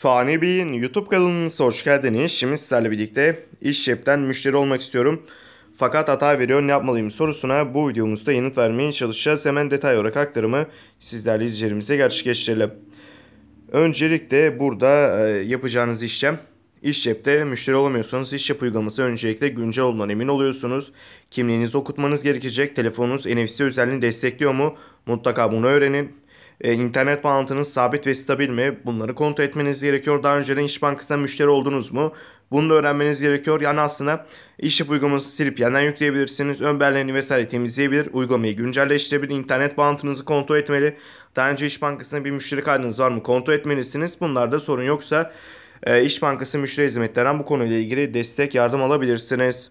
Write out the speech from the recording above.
Fani Bey'in YouTube kanalınıza hoş geldiniz. Şimdi sizlerle birlikte iş cepten müşteri olmak istiyorum. Fakat hata veriyor ne yapmalıyım sorusuna bu videomuzda yanıt vermeye çalışacağız. Hemen detay olarak aktarımı sizlerle izleyicilerimize gerçekleştirelim. Öncelikle burada e, yapacağınız işlem İş cepte müşteri olamıyorsanız iş cep uygulaması öncelikle güncel olduğundan emin oluyorsunuz. Kimliğinizi okutmanız gerekecek. Telefonunuz NFC özelliğini destekliyor mu? Mutlaka bunu öğrenin. E, internet bağlantınız sabit ve stabil mi? Bunları kontrol etmeniz gerekiyor. Daha önceden İş Bankası'na müşteri oldunuz mu? Bunu da öğrenmeniz gerekiyor. Yani aslında İşyap uygulaması silip yeniden yükleyebilirsiniz. Ön Önberlerini vesaire temizleyebilir. Uygulamayı güncelleştirebilir. İnternet bağlantınızı kontrol etmeli. Daha önce İş Bankası'na bir müşteri kaydınız var mı? Kontrol etmelisiniz. Bunlarda sorun yoksa e, İş Bankası müşteri hizmetlerinden bu konuyla ilgili destek yardım alabilirsiniz.